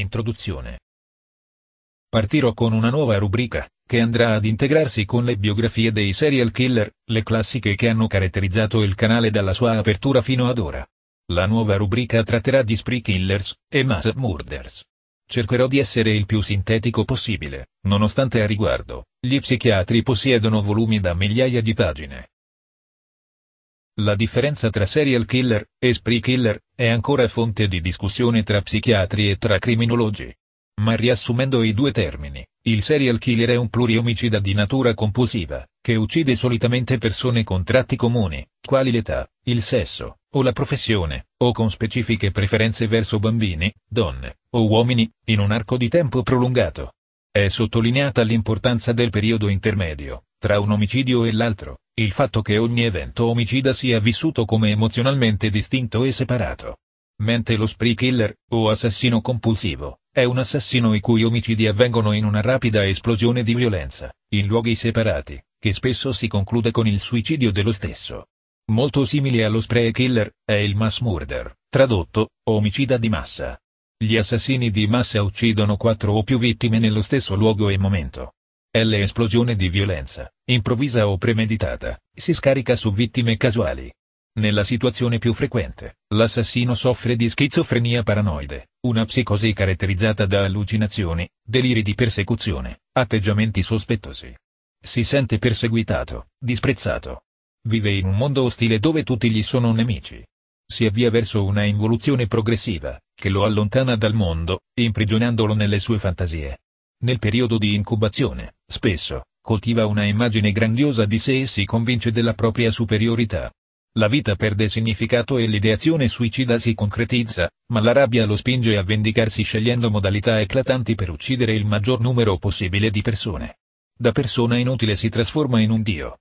Introduzione. Partirò con una nuova rubrica, che andrà ad integrarsi con le biografie dei serial killer, le classiche che hanno caratterizzato il canale dalla sua apertura fino ad ora. La nuova rubrica tratterà di spree killers e mass murders. Cercherò di essere il più sintetico possibile, nonostante a riguardo, gli psichiatri possiedono volumi da migliaia di pagine. La differenza tra serial killer e spree killer è ancora fonte di discussione tra psichiatri e tra criminologi. Ma riassumendo i due termini, il serial killer è un pluriomicida di natura compulsiva, che uccide solitamente persone con tratti comuni, quali l'età, il sesso, o la professione, o con specifiche preferenze verso bambini, donne, o uomini, in un arco di tempo prolungato. È sottolineata l'importanza del periodo intermedio, tra un omicidio e l'altro, il fatto che ogni evento omicida sia vissuto come emozionalmente distinto e separato. Mentre lo spree killer, o assassino compulsivo, è un assassino i cui omicidi avvengono in una rapida esplosione di violenza, in luoghi separati, che spesso si conclude con il suicidio dello stesso. Molto simile allo spree killer, è il mass murder, tradotto, omicida di massa. Gli assassini di massa uccidono quattro o più vittime nello stesso luogo e momento. L'esplosione di violenza, improvvisa o premeditata, si scarica su vittime casuali. Nella situazione più frequente, l'assassino soffre di schizofrenia paranoide, una psicosi caratterizzata da allucinazioni, deliri di persecuzione, atteggiamenti sospettosi. Si sente perseguitato, disprezzato. Vive in un mondo ostile dove tutti gli sono nemici. Si avvia verso una involuzione progressiva, che lo allontana dal mondo, imprigionandolo nelle sue fantasie. Nel periodo di incubazione, Spesso, coltiva una immagine grandiosa di sé e si convince della propria superiorità. La vita perde significato e l'ideazione suicida si concretizza, ma la rabbia lo spinge a vendicarsi scegliendo modalità eclatanti per uccidere il maggior numero possibile di persone. Da persona inutile si trasforma in un dio.